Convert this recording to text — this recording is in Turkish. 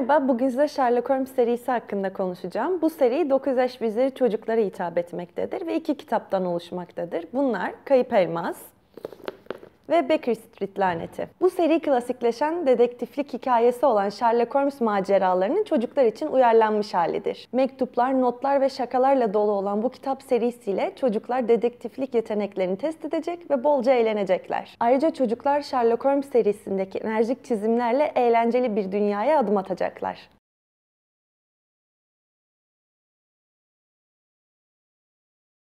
Merhaba, bugün size Sherlock Holmes serisi hakkında konuşacağım. Bu seri 9 yaş bizleri çocuklara hitap etmektedir ve iki kitaptan oluşmaktadır. Bunlar Kayıp Elmas, ve Baker Street laneti. Bu seri klasikleşen dedektiflik hikayesi olan Sherlock Holmes maceralarının çocuklar için uyarlanmış halidir. Mektuplar, notlar ve şakalarla dolu olan bu kitap serisiyle çocuklar dedektiflik yeteneklerini test edecek ve bolca eğlenecekler. Ayrıca çocuklar Sherlock Holmes serisindeki enerjik çizimlerle eğlenceli bir dünyaya adım atacaklar.